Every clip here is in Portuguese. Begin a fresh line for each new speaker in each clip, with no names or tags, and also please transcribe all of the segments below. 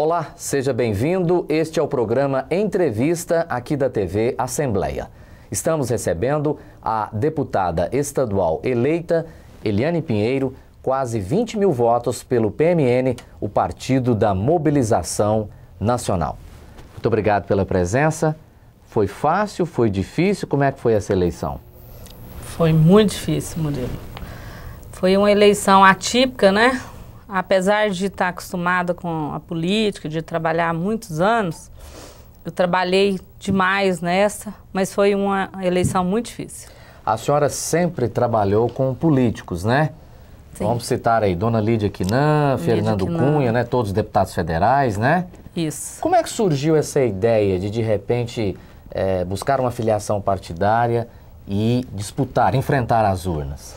Olá, seja bem-vindo. Este é o programa Entrevista aqui da TV Assembleia. Estamos recebendo a deputada estadual eleita Eliane Pinheiro, quase 20 mil votos pelo PMN, o Partido da Mobilização Nacional. Muito obrigado pela presença. Foi fácil? Foi difícil? Como é que foi essa eleição?
Foi muito difícil, Murilo. Foi uma eleição atípica, né? apesar de estar acostumada com a política, de trabalhar há muitos anos, eu trabalhei demais nessa, mas foi uma eleição muito
difícil. A senhora sempre trabalhou com políticos, né? Sim. Vamos citar aí Dona Lídia Quinan, Lídia Fernando Quinan. Cunha, né? Todos os deputados federais, né? Isso. Como é que surgiu essa ideia de, de repente, é, buscar uma filiação partidária e disputar, enfrentar as urnas?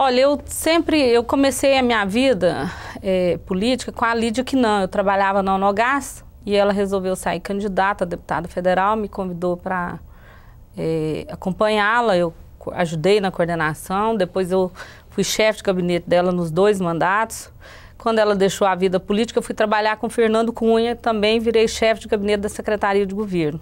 Olha, eu sempre, eu comecei a minha vida é, política com a Lídia não. Eu trabalhava na Onogás e ela resolveu sair candidata a deputada federal, me convidou para é, acompanhá-la. Eu ajudei na coordenação, depois eu fui chefe de gabinete dela nos dois mandatos. Quando ela deixou a vida política, eu fui trabalhar com Fernando Cunha, também virei chefe de gabinete da Secretaria de Governo.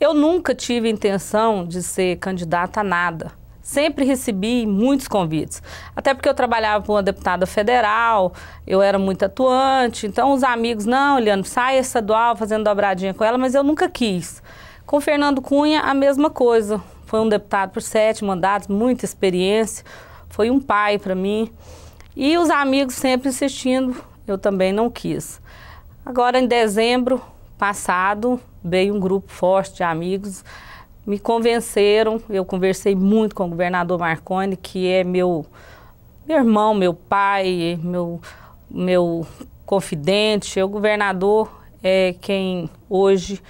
Eu nunca tive intenção de ser candidata a nada sempre recebi muitos convites. Até porque eu trabalhava com uma deputada federal, eu era muito atuante, então os amigos, não, Eliane, sai estadual fazendo dobradinha com ela, mas eu nunca quis. Com Fernando Cunha, a mesma coisa. Foi um deputado por sete mandatos, muita experiência, foi um pai para mim. E os amigos sempre insistindo, eu também não quis. Agora, em dezembro passado, veio um grupo forte de amigos me convenceram. Eu conversei muito com o governador Marconi, que é meu, meu irmão, meu pai, meu, meu confidente. O governador é quem hoje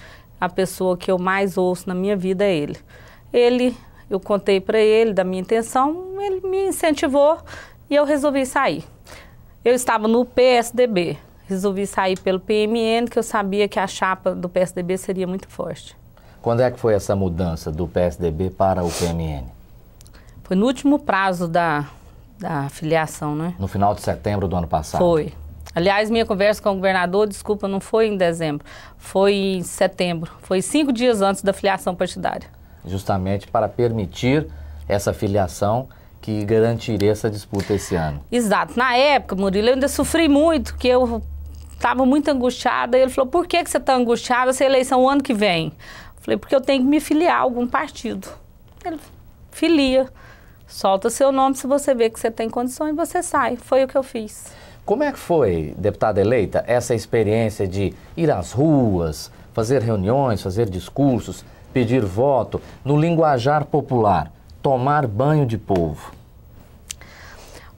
a pessoa que eu mais ouço na minha vida é ele. Ele, eu contei para ele da minha intenção, ele me incentivou e eu resolvi sair. Eu estava no PSDB, resolvi sair pelo PMN, que eu sabia que a chapa do PSDB seria muito forte.
Quando é que foi essa mudança do PSDB para o PMN?
Foi no último prazo da, da filiação,
né? No final de setembro do ano passado. Foi.
Aliás, minha conversa com o governador, desculpa, não foi em dezembro, foi em setembro. Foi cinco dias antes da filiação partidária.
Justamente para permitir essa filiação que garantiria essa disputa esse ano.
Exato. Na época, Murilo, eu ainda sofri muito, que eu estava muito angustiada. E ele falou: por que, que você está angustiada se a é eleição o ano que vem? Falei, porque eu tenho que me filiar a algum partido. Ele, filia. Solta seu nome, se você vê que você tem condições, você sai. Foi o que eu fiz.
Como é que foi, deputada eleita, essa experiência de ir às ruas, fazer reuniões, fazer discursos, pedir voto, no linguajar popular, tomar banho de povo?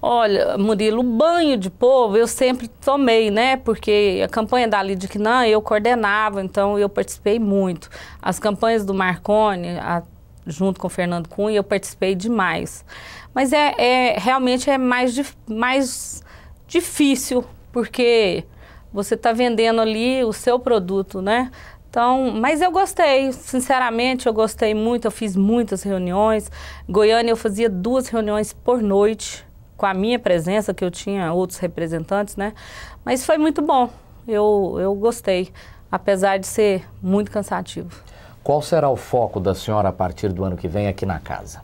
Olha, Murilo, banho de povo eu sempre tomei, né? Porque a campanha da não eu coordenava, então eu participei muito. As campanhas do Marconi, a, junto com o Fernando Cunha, eu participei demais. Mas é, é realmente é mais, mais difícil, porque você está vendendo ali o seu produto, né? Então, mas eu gostei, sinceramente, eu gostei muito, eu fiz muitas reuniões. Goiânia eu fazia duas reuniões por noite com a minha presença, que eu tinha outros representantes, né? Mas foi muito bom. Eu, eu gostei, apesar de ser muito cansativo.
Qual será o foco da senhora a partir do ano que vem aqui na casa?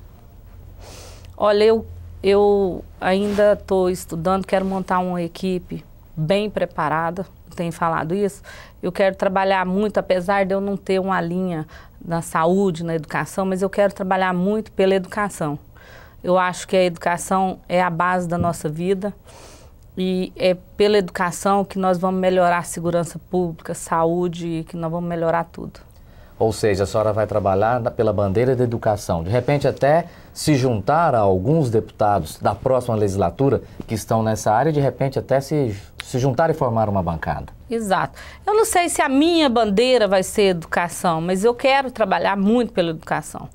Olha, eu, eu ainda estou estudando, quero montar uma equipe bem preparada, tenho falado isso. Eu quero trabalhar muito, apesar de eu não ter uma linha na saúde, na educação, mas eu quero trabalhar muito pela educação. Eu acho que a educação é a base da nossa vida e é pela educação que nós vamos melhorar a segurança pública,
saúde, que nós vamos melhorar tudo. Ou seja, a senhora vai trabalhar pela bandeira da educação. De repente, até se juntar a alguns deputados da próxima legislatura que estão nessa área, de repente, até se, se juntar e formar uma bancada.
Exato. Eu não sei se a minha bandeira vai ser educação, mas eu quero trabalhar muito pela educação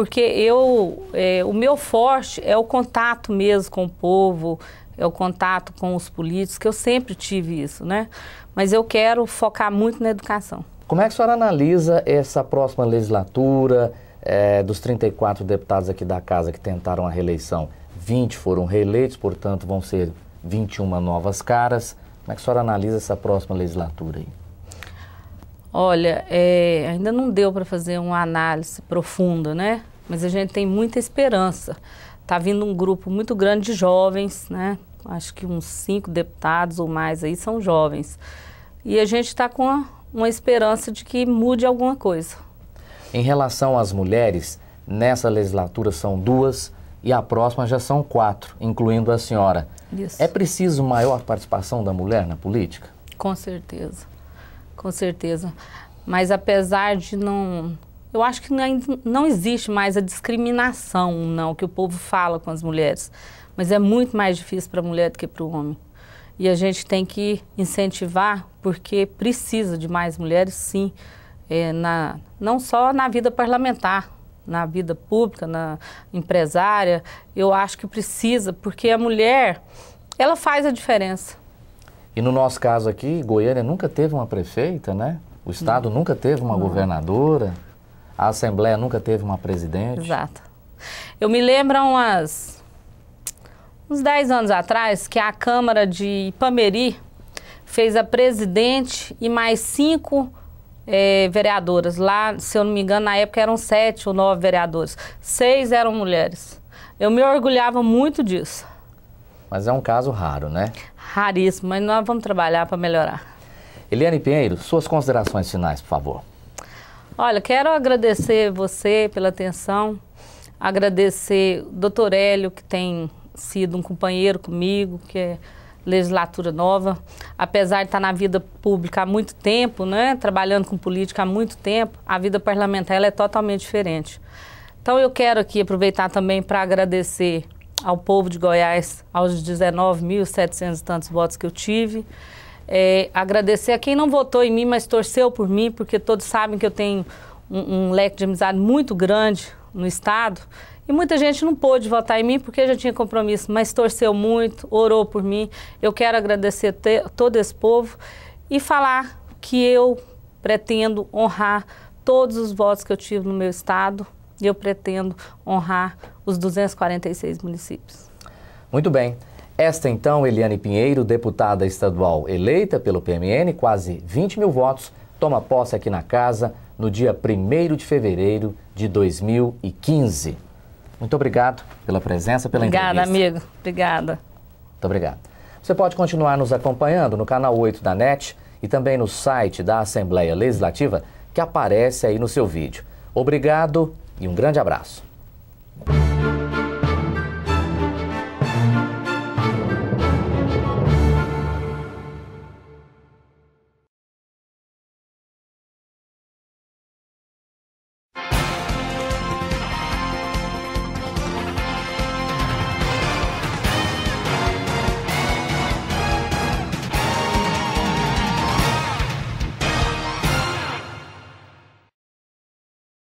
porque eu, é, o meu forte é o contato mesmo com o povo, é o contato com os políticos, que eu sempre tive isso, né? Mas eu quero focar muito na educação.
Como é que a senhora analisa essa próxima legislatura é, dos 34 deputados aqui da casa que tentaram a reeleição? 20 foram reeleitos, portanto vão ser 21 novas caras. Como é que a senhora analisa essa próxima legislatura aí?
Olha, é, ainda não deu para fazer uma análise profunda, né? mas a gente tem muita esperança. Está vindo um grupo muito grande de jovens, né? acho que uns cinco deputados ou mais aí são jovens. E a gente está com uma, uma esperança de que mude alguma coisa.
Em relação às mulheres, nessa legislatura são duas e a próxima já são quatro, incluindo a senhora. Isso. É preciso maior participação da mulher na política?
Com certeza, com certeza. Mas apesar de não eu acho que não existe mais a discriminação, não, que o povo fala com as mulheres. Mas é muito mais difícil para a mulher do que para o homem. E a gente tem que incentivar, porque precisa de mais mulheres, sim, é, na, não só na vida parlamentar, na vida pública, na empresária. Eu acho que precisa, porque a mulher, ela faz a diferença.
E no nosso caso aqui, Goiânia nunca teve uma prefeita, né? O Estado não. nunca teve uma não. governadora. A Assembleia nunca teve uma presidente?
Exato. Eu me lembro umas, uns 10 anos atrás que a Câmara de Ipameri fez a presidente e mais cinco é, vereadoras. Lá, se eu não me engano, na época eram sete ou nove vereadores. Seis eram mulheres. Eu me orgulhava muito disso.
Mas é um caso raro, né?
Raríssimo, mas nós vamos trabalhar para melhorar.
Eliane Pinheiro, suas considerações finais, por favor.
Olha, quero agradecer você pela atenção, agradecer o doutor Hélio, que tem sido um companheiro comigo, que é legislatura nova, apesar de estar na vida pública há muito tempo, né, trabalhando com política há muito tempo, a vida parlamentar é totalmente diferente. Então eu quero aqui aproveitar também para agradecer ao povo de Goiás, aos 19.700 e tantos votos que eu tive, é, agradecer a quem não votou em mim, mas torceu por mim, porque todos sabem que eu tenho um, um leque de amizade muito grande no Estado. E muita gente não pôde votar em mim porque já tinha compromisso, mas torceu muito, orou por mim. Eu quero agradecer te, todo esse povo e falar que eu pretendo honrar todos os votos que eu tive no meu estado e eu pretendo honrar os 246 municípios.
Muito bem. Esta então, Eliane Pinheiro, deputada estadual eleita pelo PMN, quase 20 mil votos, toma posse aqui na casa no dia 1 de fevereiro de 2015. Muito obrigado pela presença, pela Obrigada, entrevista. Obrigada,
amigo. Obrigada.
Muito obrigado. Você pode continuar nos acompanhando no canal 8 da NET e também no site da Assembleia Legislativa que aparece aí no seu vídeo. Obrigado e um grande abraço.